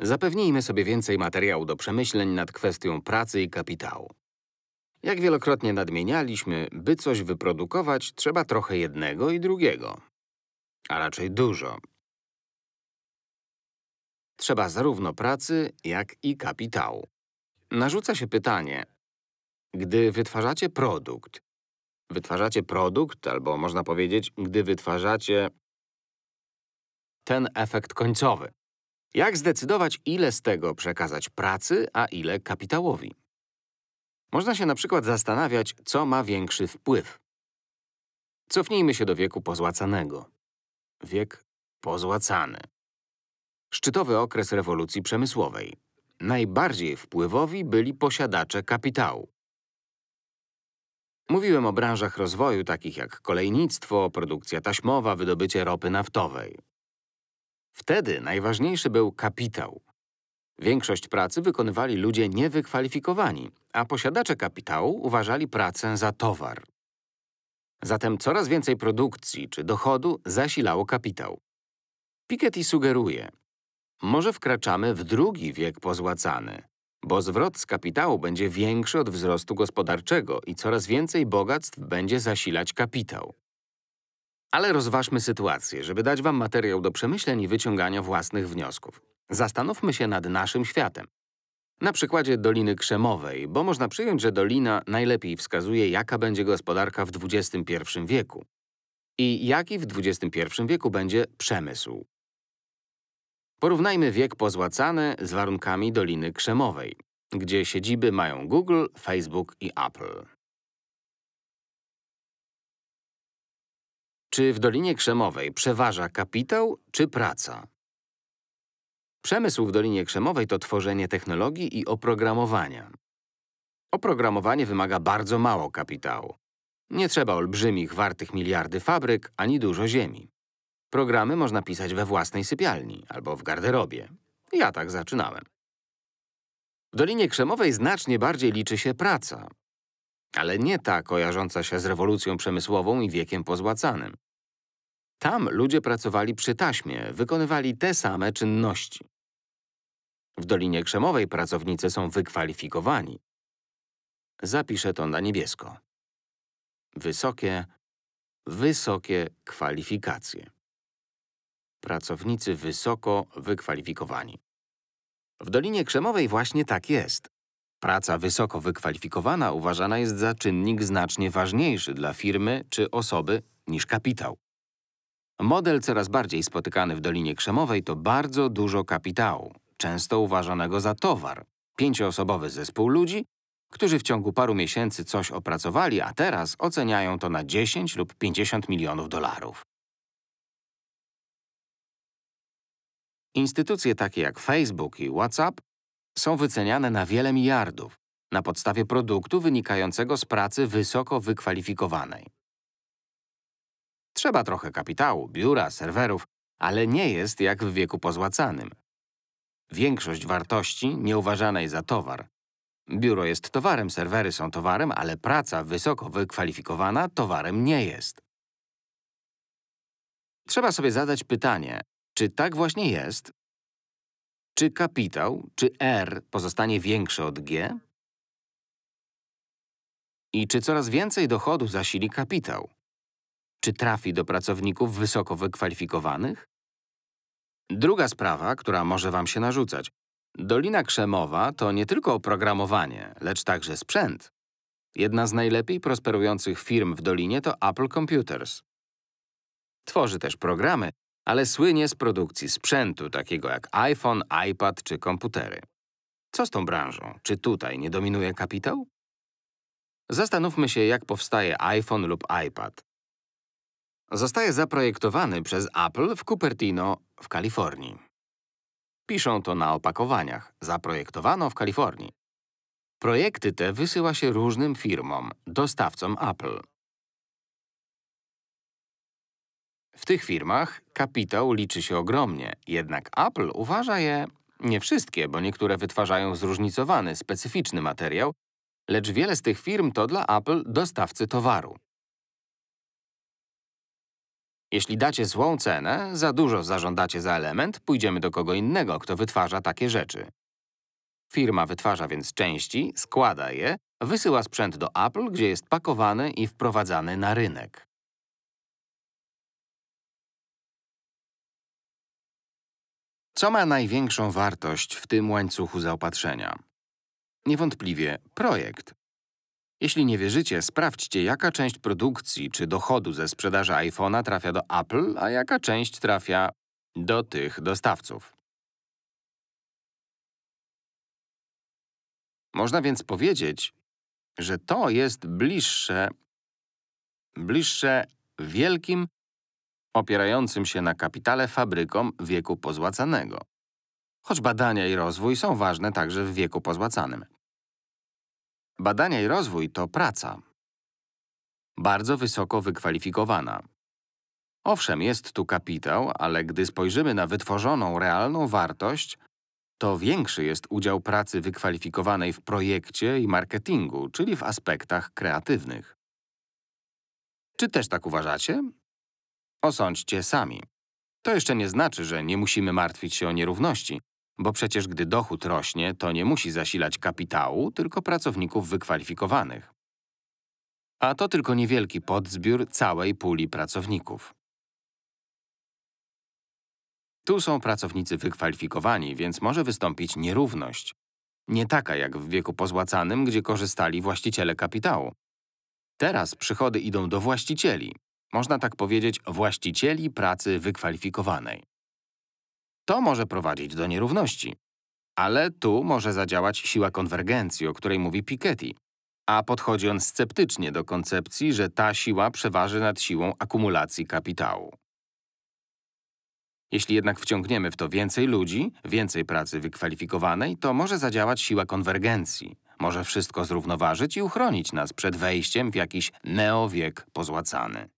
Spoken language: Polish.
Zapewnijmy sobie więcej materiału do przemyśleń nad kwestią pracy i kapitału. Jak wielokrotnie nadmienialiśmy, by coś wyprodukować, trzeba trochę jednego i drugiego. A raczej dużo. Trzeba zarówno pracy, jak i kapitału. Narzuca się pytanie, gdy wytwarzacie produkt, wytwarzacie produkt, albo można powiedzieć, gdy wytwarzacie ten efekt końcowy. Jak zdecydować, ile z tego przekazać pracy, a ile kapitałowi? Można się na przykład zastanawiać, co ma większy wpływ. Cofnijmy się do wieku pozłacanego. Wiek pozłacany. Szczytowy okres rewolucji przemysłowej. Najbardziej wpływowi byli posiadacze kapitału. Mówiłem o branżach rozwoju takich jak kolejnictwo, produkcja taśmowa, wydobycie ropy naftowej. Wtedy najważniejszy był kapitał. Większość pracy wykonywali ludzie niewykwalifikowani, a posiadacze kapitału uważali pracę za towar. Zatem coraz więcej produkcji czy dochodu zasilało kapitał. Piketty sugeruje, może wkraczamy w drugi wiek pozłacany, bo zwrot z kapitału będzie większy od wzrostu gospodarczego i coraz więcej bogactw będzie zasilać kapitał. Ale rozważmy sytuację, żeby dać wam materiał do przemyśleń i wyciągania własnych wniosków. Zastanówmy się nad naszym światem. Na przykładzie Doliny Krzemowej, bo można przyjąć, że dolina najlepiej wskazuje, jaka będzie gospodarka w XXI wieku i jaki w XXI wieku będzie przemysł. Porównajmy wiek pozłacany z warunkami Doliny Krzemowej, gdzie siedziby mają Google, Facebook i Apple. Czy w Dolinie Krzemowej przeważa kapitał czy praca? Przemysł w Dolinie Krzemowej to tworzenie technologii i oprogramowania. Oprogramowanie wymaga bardzo mało kapitału. Nie trzeba olbrzymich, wartych miliardy fabryk, ani dużo ziemi. Programy można pisać we własnej sypialni albo w garderobie. Ja tak zaczynałem. W Dolinie Krzemowej znacznie bardziej liczy się praca ale nie ta kojarząca się z rewolucją przemysłową i wiekiem pozłacanym. Tam ludzie pracowali przy taśmie, wykonywali te same czynności. W Dolinie Krzemowej pracownicy są wykwalifikowani. Zapiszę to na niebiesko. Wysokie, wysokie kwalifikacje. Pracownicy wysoko wykwalifikowani. W Dolinie Krzemowej właśnie tak jest. Praca wysoko wykwalifikowana uważana jest za czynnik znacznie ważniejszy dla firmy czy osoby niż kapitał. Model coraz bardziej spotykany w Dolinie Krzemowej to bardzo dużo kapitału, często uważanego za towar. Pięcioosobowy zespół ludzi, którzy w ciągu paru miesięcy coś opracowali, a teraz oceniają to na 10 lub 50 milionów dolarów. Instytucje takie jak Facebook i WhatsApp są wyceniane na wiele miliardów na podstawie produktu wynikającego z pracy wysoko wykwalifikowanej. Trzeba trochę kapitału, biura, serwerów, ale nie jest jak w wieku pozłacanym. Większość wartości nieuważanej za towar. Biuro jest towarem, serwery są towarem, ale praca wysoko wykwalifikowana towarem nie jest. Trzeba sobie zadać pytanie, czy tak właśnie jest, czy kapitał, czy R pozostanie większy od G? I czy coraz więcej dochodu zasili kapitał? Czy trafi do pracowników wysoko wykwalifikowanych? Druga sprawa, która może Wam się narzucać. Dolina Krzemowa to nie tylko oprogramowanie, lecz także sprzęt. Jedna z najlepiej prosperujących firm w Dolinie to Apple Computers. Tworzy też programy, ale słynie z produkcji sprzętu takiego jak iPhone, iPad czy komputery. Co z tą branżą? Czy tutaj nie dominuje kapitał? Zastanówmy się, jak powstaje iPhone lub iPad. Zostaje zaprojektowany przez Apple w Cupertino w Kalifornii. Piszą to na opakowaniach. Zaprojektowano w Kalifornii. Projekty te wysyła się różnym firmom, dostawcom Apple. W tych firmach kapitał liczy się ogromnie, jednak Apple uważa je, nie wszystkie, bo niektóre wytwarzają zróżnicowany, specyficzny materiał, lecz wiele z tych firm to dla Apple dostawcy towaru. Jeśli dacie złą cenę, za dużo zażądacie za element, pójdziemy do kogo innego, kto wytwarza takie rzeczy. Firma wytwarza więc części, składa je, wysyła sprzęt do Apple, gdzie jest pakowany i wprowadzany na rynek. Co ma największą wartość w tym łańcuchu zaopatrzenia? Niewątpliwie projekt. Jeśli nie wierzycie, sprawdźcie, jaka część produkcji czy dochodu ze sprzedaży iPhone'a trafia do Apple, a jaka część trafia do tych dostawców. Można więc powiedzieć, że to jest bliższe, bliższe wielkim opierającym się na kapitale fabrykom wieku pozłacanego. Choć badania i rozwój są ważne także w wieku pozłacanym. Badania i rozwój to praca. Bardzo wysoko wykwalifikowana. Owszem, jest tu kapitał, ale gdy spojrzymy na wytworzoną realną wartość, to większy jest udział pracy wykwalifikowanej w projekcie i marketingu, czyli w aspektach kreatywnych. Czy też tak uważacie? Osądźcie sami. To jeszcze nie znaczy, że nie musimy martwić się o nierówności, bo przecież gdy dochód rośnie, to nie musi zasilać kapitału, tylko pracowników wykwalifikowanych. A to tylko niewielki podzbiór całej puli pracowników. Tu są pracownicy wykwalifikowani, więc może wystąpić nierówność. Nie taka jak w wieku pozłacanym, gdzie korzystali właściciele kapitału. Teraz przychody idą do właścicieli, można tak powiedzieć, właścicieli pracy wykwalifikowanej. To może prowadzić do nierówności. Ale tu może zadziałać siła konwergencji, o której mówi Piketty, a podchodzi on sceptycznie do koncepcji, że ta siła przeważy nad siłą akumulacji kapitału. Jeśli jednak wciągniemy w to więcej ludzi, więcej pracy wykwalifikowanej, to może zadziałać siła konwergencji. Może wszystko zrównoważyć i uchronić nas przed wejściem w jakiś neowiek pozłacany.